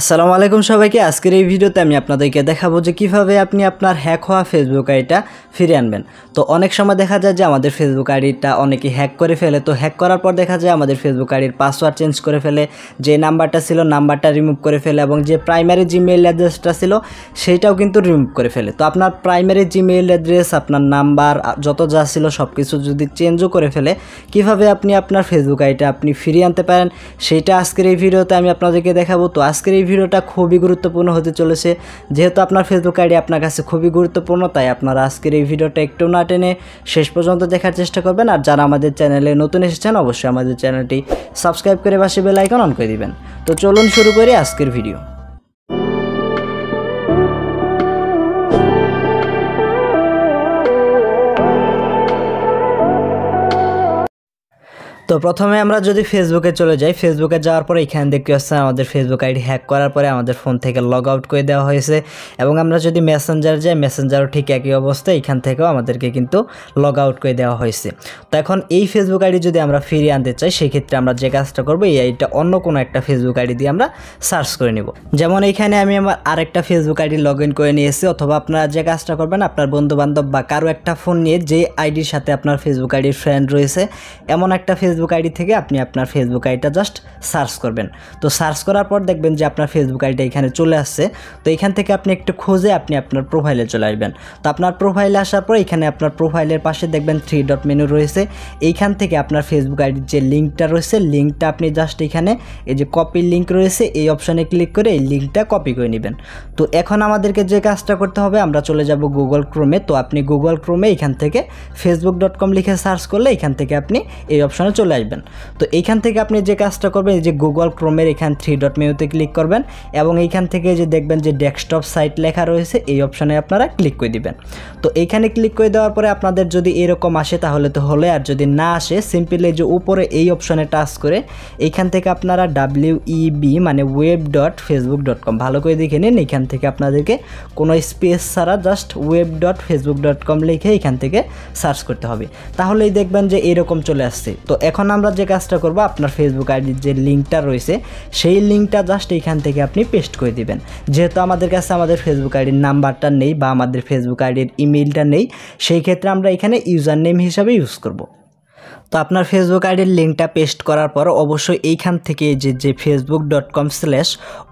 আসসালামু আলাইকুম সবাইকে আজকের এই ভিডিওতে আমি আপনাদেরকে দেখাবো যে কিভাবে আপনি আপনার হ্যাক হওয়া ফেসবুক আইডিটা ফিরে আনবেন তো অনেক সময় দেখা যায় যে আমাদের ফেসবুক আইডিটা অনেকে হ্যাক করে ফেলে তো হ্যাক করার পর দেখা যায় আমাদের ফেসবুক আইডির পাসওয়ার্ড চেঞ্জ করে ফেলে যে নাম্বারটা ছিল নাম্বারটা রিমুভ করে ফেলে এবং যে প্রাইমারি জিমেইল অ্যাড্রেসটা ছিল সেইটাও কিন্তু রিমুভ করে ফেলে তো আপনার প্রাইমারি জিমেইল অ্যাড্রেস আপনার নাম্বার যত যা ছিল সব কিছু যদি চেঞ্জও করে ফেলে কিভাবে আপনি আপনার ফেসবুক আইডিটা আপনি ফিরিয়ে আনতে পারেন সেইটা আজকের এই ভিডিওতে আমি আপনাদেরকে দেখাবো তো আজকের এই ভিডিওটা খুবই গুরুত্বপূর্ণ হতে চলেছে যেহেতু আপনার ফেসবুক আইডি আপনার কাছে খুবই গুরুত্বপূর্ণ তাই আপনারা আজকের এই ভিডিওটা একটু না টেনে শেষ পর্যন্ত দেখার চেষ্টা করবেন আর যারা আমাদের চ্যানেলে নতুন এসেছেন অবশ্যই আমাদের চ্যানেলটি সাবস্ক্রাইব করে পাশে বেল আইকন অন করে দিবেন তো চলুন শুরু করি আজকের ভিডিও প্রথমে আমরা যদি ফেসবুকে চলে যাই ফেসবুকে যাওয়ার পরে এখানে দেখতে হচ্ছে আমাদের ফেসবুক আইডি হ্যাক করার পরে আমাদের ফোন থেকে লগ আউট করে দেওয়া হয়েছে এবং আমরা যদি মেসেঞ্জার যাই মেসেঞ্জারও ঠিক একই অবস্থা এখান থেকেও আমাদেরকে কিন্তু লগ আউট করে দেওয়া হয়েছে তো এখন এই ফেসবুক আইডি যদি আমরা ফিরিয়ে আনতে চাই সেক্ষেত্রে আমরা যে কাজটা করবো এই আইডিটা অন্য কোনো একটা ফেসবুক আইডি দিয়ে আমরা সার্চ করে নেব যেমন এখানে আমি আমার আরেকটা ফেসবুক আইডি লগ ইন করে নিয়েছি অথবা আপনারা যে কাজটা করবেন আপনার বন্ধুবান্ধব বা কারো একটা ফোন নিয়ে যে আইডির সাথে আপনার ফেসবুক আইডির ফ্রেন্ড রয়েছে এমন একটা ফেসবুক ফেসবুক আইডি থেকে আপনি আপনার ফেসবুক আইডিটা জাস্ট সার্চ করবেন তো সার্চ করার পর দেখবেন যে আপনার ফেসবুক আইডিটা এখানে চলে আসছে তো এখান থেকে আপনি একটু খোঁজে আপনি আপনার প্রোফাইলে চলে আসবেন তো আপনার প্রোফাইলে আসার পর এখানে আপনার প্রোফাইলের পাশে দেখবেন থ্রি ডট মেনু রয়েছে এইখান থেকে আপনার ফেসবুক আইডির যে লিঙ্কটা রয়েছে লিঙ্কটা আপনি জাস্ট এখানে এই যে কপি লিঙ্ক রয়েছে এই অপশানে ক্লিক করে এই লিঙ্কটা কপি করে নেবেন তো এখন আমাদেরকে যে কাজটা করতে হবে আমরা চলে যাব গুগল ক্রোমে তো আপনি গুগল ক্রোমে এখান থেকে ফেসবুক ডট কম লিখে সার্চ করলে এখান থেকে আপনি এই অপশানে চলে আসবেন তো এইখান থেকে আপনি যে কাজটা করবেন এই যে গুগল ক্রোমের এখান থ্রি ডট মেউতে ক্লিক করবেন এবং এইখান থেকে যে দেখবেন যে ডেস্কটপ সাইট লেখা রয়েছে এই অপশানে আপনারা ক্লিক করে দিবেন তো এইখানে ক্লিক করে দেওয়ার পরে আপনাদের যদি এরকম আসে তাহলে তো হলে আর যদি না আসে সিম্পলি যে উপরে এই অপশানে টাচ করে এইখান থেকে আপনারা ডাব্লিউ ইবি e মানে web dot Facebook dot com ভালো করে দেখে নিন এখান থেকে আপনাদেরকে কোনো স্পেস ছাড়া just web dot Facebook dot com লিখে এখান থেকে সার্চ করতে হবে তাহলেই দেখবেন যে এরকম চলে আসছে তো এখন এখন আমরা যে কাজটা করব আপনার ফেসবুক আইডির যে লিঙ্কটা রয়েছে সেই লিঙ্কটা জাস্ট এইখান থেকে আপনি পেস্ট করে দিবেন যেহেতু আমাদের কাছে আমাদের ফেসবুক আইডির নাম্বারটা নেই বা আমাদের ফেসবুক আইডির ইমেলটা নেই সেই ক্ষেত্রে আমরা এখানে ইউজার নেম হিসাবে ইউজ করব তো আপনার ফেসবুক আইডির লিঙ্কটা পেস্ট করার পর অবশ্যই এইখান থেকে যে যে ফেসবুক ডট কম স্ল্যাশ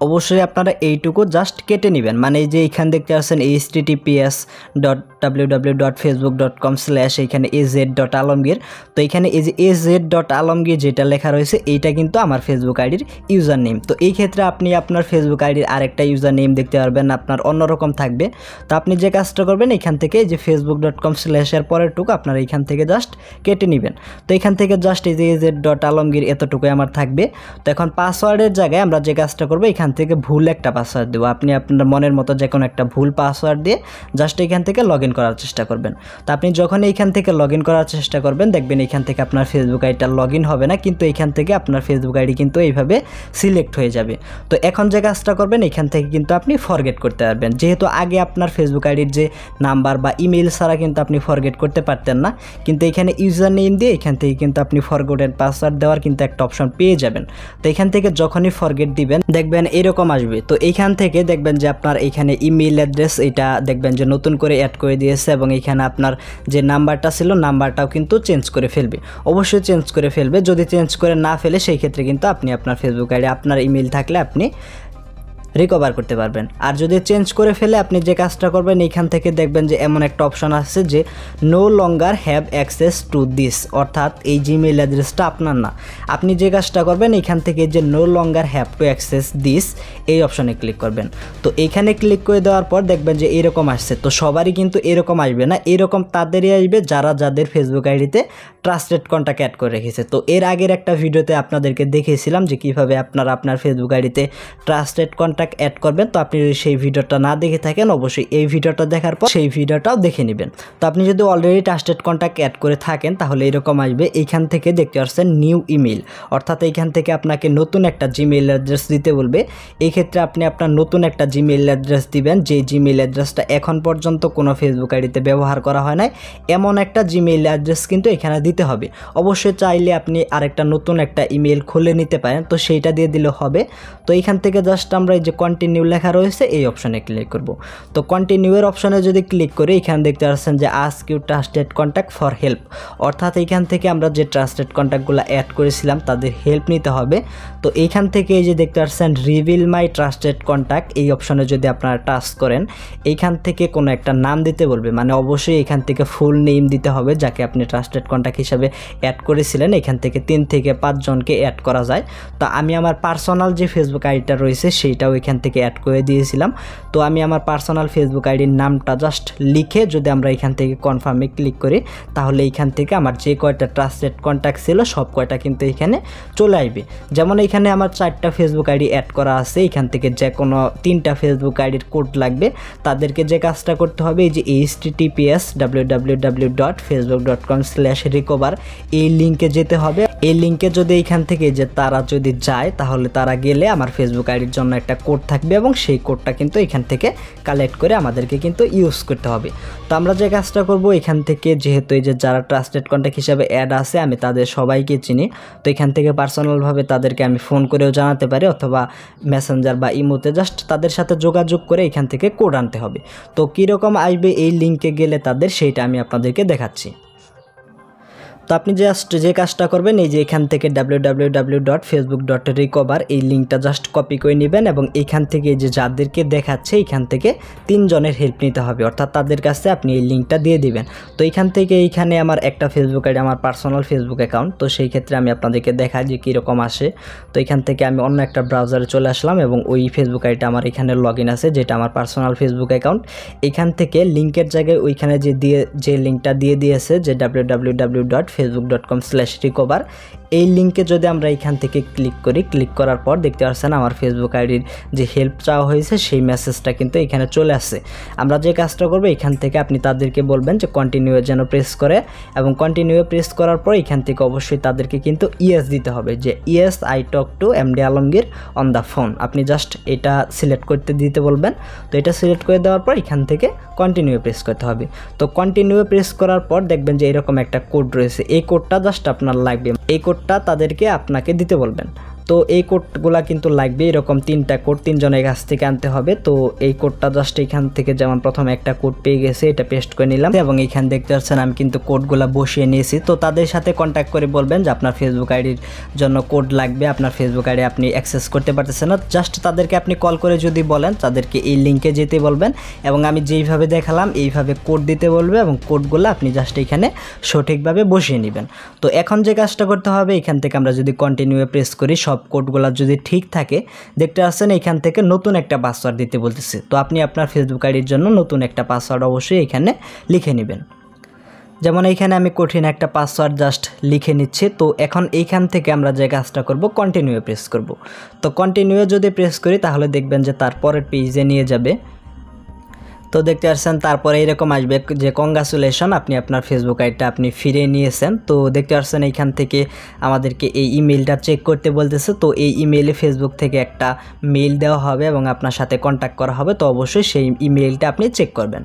অবশ্যই আপনারা এইটুকু জাস্ট কেটে নেবেন মানে এই যে এইখান দেখতে পাচ্ছেন H TTPS dot W W dot Facebook dot com slash এইখানে এ জেড ডট আলমগীর তো এইখানে এই যে এ জেড ডট আলমগীর যেটা লেখা রয়েছে এইটা কিন্তু আমার ফেসবুক আইডির ইউজার নেম তো এই ক্ষেত্রে আপনি আপনার ফেসবুক আইডির আরেকটা ইউজার নেম দেখতে পারবেন আপনার অন্যরকম থাকবে তো আপনি যে কাজটা করবেন এখান থেকে যে ফেসবুক ডট কম স্ল্যাশের পরেরটুকু আপনার এইখান থেকে জাস্ট কেটে নেবেন তো এখান থেকে জাস্ট এই যে জেড ডট আলমগীর এতটুকুই আমার থাকবে তো এখন পাসওয়ার্ডের জায়গায় আমরা যে কাজটা করবো এখান থেকে ভুল একটা পাসওয়ার্ড দেবো আপনি আপনার মনের মতো যে কোনো একটা ভুল পাসওয়ার্ড দিয়ে জাস্ট এখান থেকে লগ করার চেষ্টা করবেন তো আপনি যখন এইখান থেকে লগ করার চেষ্টা করবেন দেখবেন এখান থেকে আপনার ফেসবুক আইডিটা লগ হবে না কিন্তু এখান থেকে আপনার ফেসবুক আইডি কিন্তু এইভাবে সিলেক্ট হয়ে যাবে তো এখন যে কাজটা করবেন এখান থেকে কিন্তু আপনি ফরগেট করতে পারবেন যেহেতু আগে আপনার ফেসবুক আইডির যে নাম্বার বা ইমেল ছাড়া কিন্তু আপনি ফরগেট করতে পারতেন না কিন্তু এখানে ইউজার নেম দিয়ে এখান এখান থেকে কিন্তু আপনি ফরগোটেড পাসওয়ার্ড দেওয়ার কিন্তু একটা অপশন পেয়ে যাবেন তো এখান থেকে যখনই ফরগেট দিবেন দেখবেন এরকম আসবে তো এইখান থেকে দেখবেন যে আপনার এখানে ইমেল অ্যাড্রেস এটা দেখবেন যে নতুন করে অ্যাড করে দিয়েছে এবং এখানে আপনার যে নাম্বারটা ছিল নাম্বারটাও কিন্তু চেঞ্জ করে ফেলবে অবশ্যই চেঞ্জ করে ফেলবে যদি চেঞ্জ করে না ফেলে সেই ক্ষেত্রে কিন্তু আপনি আপনার ফেসবুক আইডি আপনার ইমেল থাকলে আপনি রিকভার করতে পারবেন আর যদি চেঞ্জ করে ফেলে আপনি যে কাজটা করবেন এইখান থেকে দেখবেন যে এমন একটা অপশন আসছে যে no longer have access to this অর্থাৎ এই জিমেইল অ্যাড্রেসটা আপনার না আপনি যে কাজটা করবেন এইখান থেকে যে no longer have to access this এই অপশনে ক্লিক করবেন তো এইখানে ক্লিক করে দেওয়ার পর দেখবেন যে এরকম আসছে তো সবারই কিন্তু এরকম আসবে না এরকম তাদেরই আসবে যারা যাদের ফেসবুক আইডিতে ট্রাস্টেড কন্ট্যাক্ট অ্যাড করে রেখেছে তো এর আগের একটা ভিডিওতে আপনাদেরকে দেখিয়েছিলাম যে কিভাবে আপনারা আপনার ফেসবুক আইডিতে ট্রাস্টেড কন্ট্যাক্ট প্রোডাক্ট অ্যাড করবেন তো আপনি যদি সেই ভিডিওটা না দেখে থাকেন অবশ্যই এই ভিডিওটা দেখার পর সেই ভিডিওটাও দেখে নেবেন তো আপনি যদি অলরেডি ট্রাস্টেড কন্ট্যাক্ট অ্যাড করে থাকেন তাহলে এরকম আসবে এইখান থেকে দেখতে পাচ্ছেন নিউ ইমেল অর্থাৎ এইখান থেকে আপনাকে নতুন একটা জিমেইল অ্যাড্রেস দিতে বলবে এই ক্ষেত্রে আপনি আপনার নতুন একটা জিমেইল অ্যাড্রেস দিবেন যে জিমেইল অ্যাড্রেসটা এখন পর্যন্ত কোনো ফেসবুক আইডিতে ব্যবহার করা হয় নাই এমন একটা জিমেইল অ্যাড্রেস কিন্তু এখানে দিতে হবে অবশ্যই চাইলে আপনি আরেকটা নতুন একটা ইমেল খুলে নিতে পারেন তো সেইটা দিয়ে দিলে হবে তো এইখান থেকে জাস্ট আমরা এই যে কন্টিনিউ লেখা রয়েছে এই অপশনে ক্লিক করব তো কন্টিনিউয়ের অপশনে যদি ক্লিক করি এখানে দেখতে পাচ্ছেন যে ask you trusted contact for help অর্থাৎ এইখান থেকে আমরা যে ট্রাস্টেড কন্ট্যাক্টগুলো অ্যাড করেছিলাম তাদের হেল্প নিতে হবে তো এইখান থেকে এই যে দেখতে পাচ্ছেন রিভিল মাই ট্রাস্টেড কন্ট্যাক্ট এই অপশনে যদি আপনারা টাস্ক করেন এইখান থেকে কোনো একটা নাম দিতে বলবে মানে অবশ্যই এখান থেকে ফুল নেম দিতে হবে যাকে আপনি ট্রাস্টেড কন্ট্যাক্ট হিসাবে অ্যাড করেছিলেন এখান থেকে তিন থেকে পাঁচজনকে অ্যাড করা যায় তো আমি আমার পার্সোনাল যে ফেসবুক আইডিটা রয়েছে সেইটাও এখান থেকে অ্যাড করে দিয়েছিলাম তো আমি আমার পার্সোনাল ফেসবুক আইডির নামটা জাস্ট লিখে যদি আমরা এখান থেকে কনফার্মে ক্লিক করি তাহলে এইখান থেকে আমার যে কয়টা ট্রান্সলেট কন্ট্যাক্ট ছিল সব কয়টা কিন্তু এখানে চলে আসবে যেমন এখানে আমার চারটা ফেসবুক আইডি অ্যাড করা আছে এখান থেকে যে কোনো তিনটা ফেসবুক আইডির কোড লাগবে তাদেরকে যে কাজটা করতে হবে এই যে H TPS W W W dot Facebook dot com recover এই লিঙ্কে যেতে হবে এই লিঙ্কে যদি এইখান থেকে যে তারা যদি যায় তাহলে তারা গেলে আমার ফেসবুক আইডির জন্য একটা কোড কোড থাকবে এবং সেই কোডটা কিন্তু এখান থেকে কালেক্ট করে আমাদেরকে কিন্তু ইউজ করতে হবে তো আমরা যে কাজটা করব এখান থেকে যেহেতু এই যে যারা ট্রাস্টেড কন্ট্যাক্ট হিসাবে অ্যাড আছে আমি তাদের সবাইকে চিনি তো এখান থেকে পার্সোনালভাবে তাদেরকে আমি ফোন করেও জানাতে পারি অথবা মেসেঞ্জার বা ইমোতে জাস্ট তাদের সাথে যোগাযোগ করে এখান থেকে কোড আনতে হবে তো কীরকম আসবে এই লিঙ্কে গেলে তাদের সেইটা আমি আপনাদেরকে দেখাচ্ছি তো আপনি জাস্ট যে কাজটা করবেন এই যে এখান থেকে W dot Facebook dot recover এই লিঙ্কটা জাস্ট কপি করে নেবেন এবং এখান থেকে যে যাদেরকে দেখাচ্ছে এখান থেকে তিনজনের হেল্প নিতে হবে অর্থাৎ তাদের কাছে আপনি এই লিঙ্কটা দিয়ে দিবেন তো এখান থেকে এইখানে আমার একটা ফেসবুক আইডি আমার পার্সোনাল ফেসবুক অ্যাকাউন্ট তো সেই ক্ষেত্রে আমি আপনাদেরকে দেখাই যে কীরকম আসে তো এখান থেকে আমি অন্য একটা ব্রাউজারে চলে আসলাম এবং ওই ফেসবুক আইডিটা আমার এখানে লগ আছে যেটা আমার পার্সোনাল ফেসবুক অ্যাকাউন্ট এখান থেকে লিঙ্কের জায়গায় ওইখানে যে দিয়ে যে লিঙ্কটা দিয়ে দিয়েছে যে W Facebook dot com slash recover এই লিঙ্কে যদি আমরা এখান থেকে ক্লিক করি ক্লিক করার পর দেখতে পাচ্ছেন আমার ফেসবুক আইডির যে হেল্প চাওয়া হয়েছে সেই মেসেজটা কিন্তু এখানে চলে আসে আমরা যে কাজটা করবো এখান থেকে আপনি তাদেরকে বলবেন যে কন্টিনিউ যেন প্রেস করে এবং কন্টিনিউ প্রেস করার পর এখান থেকে অবশ্যই তাদেরকে কিন্তু ইয়েস দিতে হবে যে yes I talk to M D Alamgir on the phone আপনি জাস্ট এটা সিলেক্ট করতে দিতে বলবেন তো এটা সিলেক্ট করে দেওয়ার পর এখান থেকে কন্টিনিউ প্রেস করতে হবে তো কন্টিনিউ প্রেস করার পর দেখবেন যে এরকম একটা কোড রয়েছে এই কোডটা জাস্ট আপনার লাগবে এই কোডটা তাদেরকে আপনাকে দিতে বলবেন তো এই কোডগুলা কিন্তু লাগবে এরকম তিনটা কোড তিনজনের কাছ থেকে আনতে হবে তো এই কোডটা জাস্ট এখান থেকে যেমন প্রথম একটা কোড পেয়ে গেছে এটা পেস্ট করে নিলাম এবং এখানে দেখতে পাচ্ছেন আমি কিন্তু কোডগুলা বসিয়ে নিয়েছি তো তাদের সাথে কন্ট্যাক্ট করে বলবেন যে আপনার ফেসবুক আইডির জন্য কোড লাগবে আপনার ফেসবুক আইডি আপনি অ্যাক্সেস করতে পারতেছেন না জাস্ট তাদেরকে আপনি কল করে যদি বলেন তাদেরকে এই লিঙ্কে যেতে বলবেন এবং আমি যেইভাবে দেখালাম এইভাবে কোড দিতে বলবে এবং কোডগুলো আপনি জাস্ট এখানে সঠিকভাবে বসিয়ে নেবেন তো এখন যে কাজটা করতে হবে এখান থেকে আমরা যদি কন্টিনিউ প্রেস করি সব সব কোডগুলো যদি ঠিক থাকে দেখতে পাচ্ছেন এখান থেকে নতুন একটা পাসওয়ার্ড দিতে বলতেছে তো আপনি আপনার ফেসবুক আইডির জন্য নতুন একটা পাসওয়ার্ড অবশ্যই এখানে লিখে নেবেন যেমন এইখানে আমি কঠিন একটা পাসওয়ার্ড জাস্ট লিখে নিচ্ছি তো এখন এইখান থেকে আমরা যে কাজটা করব কন্টিনিউ প্রেস করব তো কন্টিনিউ যদি প্রেস করি তাহলে দেখবেন যে তার পরের পেজে নিয়ে যাবে তো দেখতে পাচ্ছেন তারপরে এরকম আসবে যে কংগ্রাচুলেশন আপনি আপনার ফেসবুক আইডিটা আপনি ফিরে নিয়েছেন তো দেখতে পাচ্ছেন এইখান থেকে আমাদেরকে এই ইমেলটা চেক করতে বলতেছে তো এই ইমেলে ফেসবুক থেকে একটা মেল দেওয়া হবে এবং আপনার সাথে কন্ট্যাক্ট করা হবে তো অবশ্যই সেই ইমেলটা আপনি চেক করবেন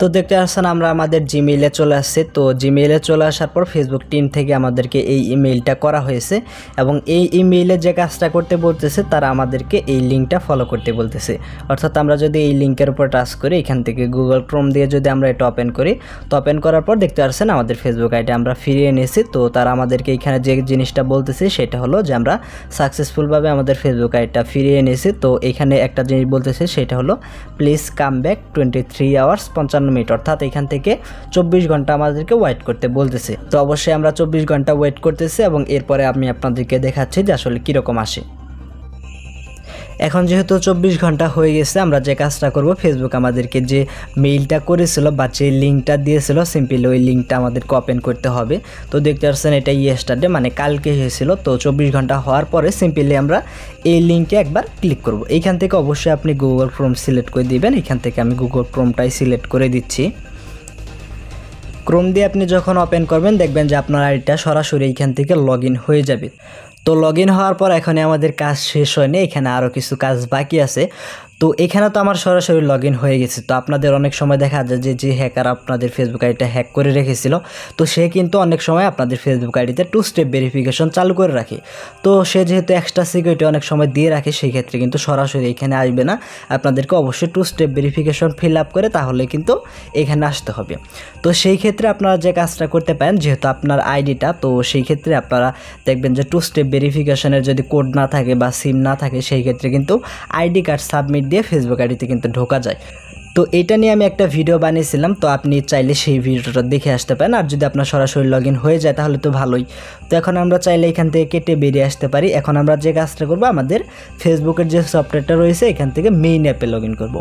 তো দেখতে পাচ্ছেন আমরা আমাদের জিমেইলে চলে আসছে তো জিমেইলে চলে আসার পর ফেসবুক টিম থেকে আমাদেরকে এই ইমেইলটা করা হয়েছে এবং এই ইমেইলে যে কাজটা করতে বলতেছে তারা আমাদেরকে এই লিঙ্কটা ফলো করতে বলতেছে অর্থাৎ আমরা যদি এই লিঙ্কের উপর টাচ করি এখান থেকে গুগল ক্রোম দিয়ে যদি আমরা এটা ওপেন করি তো ওপেন করার পর দেখতে পাচ্ছেন আমাদের ফেসবুক আইডি আমরা ফিরিয়ে এনেছি তো তারা আমাদেরকে এখানে যে জিনিসটা বলতেছি সেটা হলো যে আমরা সাকসেসফুলভাবে আমাদের ফেসবুক আইডিটা ফিরিয়ে এনেছি তো এখানে একটা জিনিস বলতেছে সেটা হলো please come back twenty three hours পঞ্চান্ন মিনিট অর্থাৎ এখান থেকে চব্বিশ ঘন্টা আমাদেরকে ওয়েট করতে বলতেছে তো অবশ্যই আমরা চব্বিশ ঘন্টা ওয়েট করতেছি এবং এরপরে আমি আপনাদেরকে দেখাচ্ছি যে আসলে কীরকম আসে এখন যেহেতু চব্বিশ ঘন্টা হয়ে গেছে আমরা যে কাজটা করব ফেসবুক আমাদেরকে যে মেইলটা করেছিল বা যে লিঙ্কটা দিয়েছিল সিম্পলি ওই লিঙ্কটা আমাদের ওপেন করতে হবে তো দেখতে পাচ্ছেন এটা ইয়েস্টারডে মানে কালকে হয়েছিল তো চব্বিশ ঘন্টা হওয়ার পরে সিম্পলি আমরা এই লিঙ্কে একবার ক্লিক করব এইখান থেকে অবশ্যই আপনি গুগল ক্রোম সিলেক্ট করে দিবেন এখান থেকে আমি গুগল ক্রোমটাই সিলেক্ট করে দিচ্ছি ক্রোম দিয়ে আপনি যখন ওপেন করবেন দেখবেন যে আপনার আইডিটা সরাসরি এইখান থেকে লগ হয়ে যাবে তো লগ হওয়ার পর এখানে আমাদের কাজ শেষ হয়নি এখানে আরও কিছু কাজ বাকি আছে তো এখানে তো আমার সরাসরি লগ হয়ে গেছে তো আপনাদের অনেক সময় দেখা যায় যে যে হ্যাকার আপনাদের ফেসবুক আইডিটা হ্যাক করে রেখেছিল তো সে কিন্তু অনেক সময় আপনাদের ফেসবুক আইডিতে টু স্টেপ ভেরিফিকেশন চালু করে রাখে তো সে যেহেতু এক্সট্রা সিকিউরিটি অনেক সময় দিয়ে রাখে সেই ক্ষেত্রে কিন্তু সরাসরি এখানে আসবে না আপনাদেরকে অবশ্যই two step verification fill up করে তাহলে কিন্তু এখানে আসতে হবে তো সেই ক্ষেত্রে আপনারা যে কাজটা করতে পারেন যেহেতু আপনার আইডিটা তো সেই ক্ষেত্রে আপনারা দেখবেন যে টু স্টেপ ভেরিফিকেশনের যদি কোড না থাকে বা সিম না থাকে সেই ক্ষেত্রে কিন্তু আইডি কার্ড সাবমিট দিয়ে ফেসবুক আইডিতে কিন্তু ঢোকা যায় তো এটা নিয়ে আমি একটা ভিডিও বানিয়েছিলাম তো আপনি চাইলে সেই ভিডিওটা দেখে আসতে পারেন আর যদি আপনার সরাসরি লগ হয়ে যায় তাহলে তো ভালোই তো এখন আমরা চাইলে এখান থেকে কেটে বেরিয়ে আসতে পারি এখন আমরা যে কাজটা করবো আমাদের ফেসবুকের যে সফটওয়্যারটা রয়েছে এখান থেকে মেইন অ্যাপে লগ ইন করবো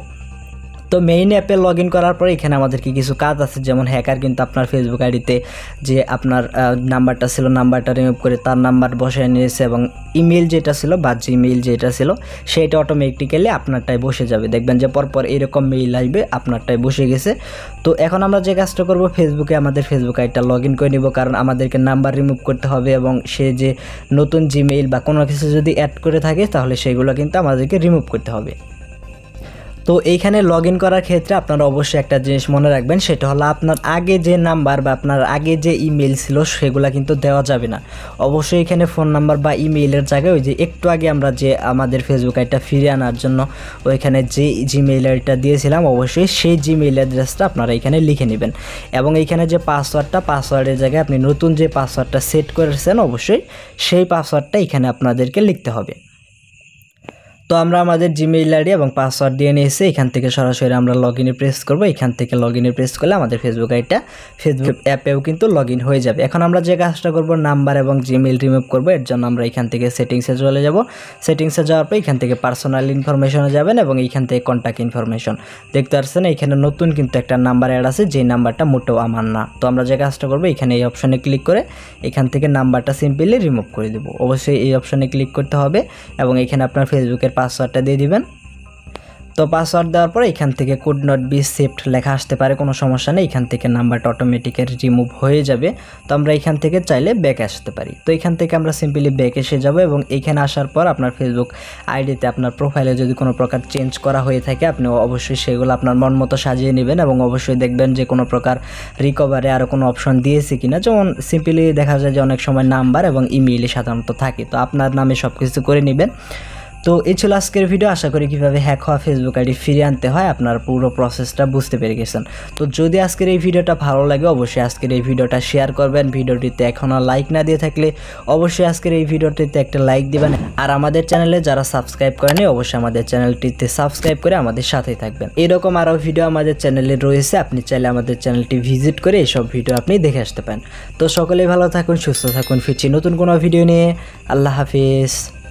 তো মেইন অ্যাপে লগ ইন করার পরে এখানে আমাদেরকে কিছু কাজ আছে যেমন হ্যাকার কিন্তু আপনার ফেসবুক আইডিতে যে আপনার নাম্বারটা ছিল নাম্বারটা রিমুভ করে তার নাম্বার বসিয়ে নিয়েছে এবং ইমেল যেটা ছিল বা জিমেইল যেটা ছিল সেটা অটোমেটিক্যালি আপনারটায় বসে যাবে দেখবেন যে পরপর এরকম মেইল আসবে আপনারটায় বসে গেছে তো এখন আমরা যে কাজটা করব ফেসবুকে আমাদের ফেসবুক আইডিটা লগ ইন করে নিব কারণ আমাদেরকে নাম্বার রিমুভ করতে হবে এবং সে যে নতুন জিমেইল বা কোনো কিছু যদি অ্যাড করে থাকে তাহলে সেগুলো কিন্তু আমাদেরকে রিমুভ করতে হবে তো এইখানে লগ ইন করার ক্ষেত্রে আপনারা অবশ্যই একটা জিনিস মনে রাখবেন সেটা হলো আপনার আগে যে নাম্বার বা আপনার আগে যে ইমেল ছিল সেগুলো কিন্তু দেওয়া যাবে না অবশ্যই এখানে ফোন নাম্বার বা ইমেইলের জায়গায় ওই যে একটু আগে আমরা যে আমাদের ফেসবুক আইডটা ফিরে আনার জন্য ওইখানে যে জিমেইল আইডটা দিয়েছিলাম অবশ্যই সেই জিমেইল অ্যাড্রেসটা আপনারা এখানে লিখে নেবেন এবং এইখানে যে পাসওয়ার্ডটা পাসওয়ার্ডের জায়গায় আপনি নতুন যে পাসওয়ার্ডটা সেট করেছেন অবশ্যই সেই পাসওয়ার্ডটা এখানে আপনাদেরকে লিখতে হবে তো আমরা আমাদের জিমেইল আইডি এবং পাসওয়ার্ড দিয়ে নিয়েছি এখান থেকে সরাসরি আমরা লগ ইনে প্রেস করব এখান থেকে লগ ইনে প্রেস করলে আমাদের ফেসবুক আইডিটা ফেসবুক অ্যাপেও কিন্তু লগ ইন হয়ে যাবে এখন আমরা যে কাজটা করব নাম্বার এবং জিমেইল রিমুভ করব এর জন্য আমরা এখান থেকে সেটিংসে চলে যাব সেটিংসে যাওয়ার পর এখান থেকে পার্সোনাল ইনফরমেশনে যাবেন এবং এইখান থেকে কন্ট্যাক্ট ইনফরমেশন দেখতে পাচ্ছেন এখানে নতুন কিন্তু একটা নাম্বার অ্যাড আছে যে নাম্বারটা মোটেও আমার না তো আমরা যে কাজটা করবো এখানে এই অপশনে ক্লিক করে এখান থেকে নাম্বারটা সিম্পলি রিমুভ করে দেবো অবশ্যই এই অপশনে ক্লিক করতে হবে এবং এখানে আপনার ফেসবুকের পাসওয়ার্ডটা দিয়ে দিবেন তো পাসওয়ার্ড দেওয়ার পরে এখান থেকে কুড নট বি সেফট লেখা আসতে পারে কোনো সমস্যা নেই এখান থেকে নাম্বারটা অটোমেটিক্যালি রিমুভ হয়ে যাবে তো আমরা এখান থেকে চাইলে ব্যাক আসতে পারি তো এখান থেকে আমরা সিম্পলি ব্যাক এসে যাব এবং এখানে আসার পর আপনার ফেসবুক আইডিতে আপনার প্রোফাইলে যদি কোনো প্রকার চেঞ্জ করা হয়ে থাকে আপনি অবশ্যই সেগুলো আপনার মন মতো সাজিয়ে নেবেন এবং অবশ্যই দেখবেন যে কোনো প্রকার রিকভারে আরও কোনো অপশন দিয়েছে কিনা যেমন সিম্পলি দেখা যায় যে অনেক সময় নাম্বার এবং ইমেইলে সাধারণত থাকে তো আপনার নামে সব কিছু করে নেবেন তো এই ছিল আজকের ভিডিও আশা করি কীভাবে হ্যাক হওয়া ফেসবুক আইডি ফিরে আনতে হয় আপনার পুরো প্রসেসটা বুঝতে পেরে গেছেন তো যদি আজকের এই ভিডিওটা ভালো লাগে অবশ্যই আজকের এই ভিডিওটা শেয়ার করবেন ভিডিওটিতে এখনও লাইক না দিয়ে থাকলে অবশ্যই আজকের এই ভিডিওটিতে একটা লাইক দিবেন আর আমাদের চ্যানেলে যারা সাবস্ক্রাইব করেনি অবশ্যই আমাদের চ্যানেলটিতে সাবস্ক্রাইব করে আমাদের সাথেই থাকবেন এরকম আরও ভিডিও আমাদের চ্যানেলে রয়েছে আপনি চাইলে আমাদের চ্যানেলটি ভিজিট করে এইসব ভিডিও আপনি দেখে আসতে পারেন তো সকলেই ভালো থাকুন সুস্থ থাকুন ফিরছি নতুন কোনো ভিডিও নিয়ে আল্লাহ হাফিজ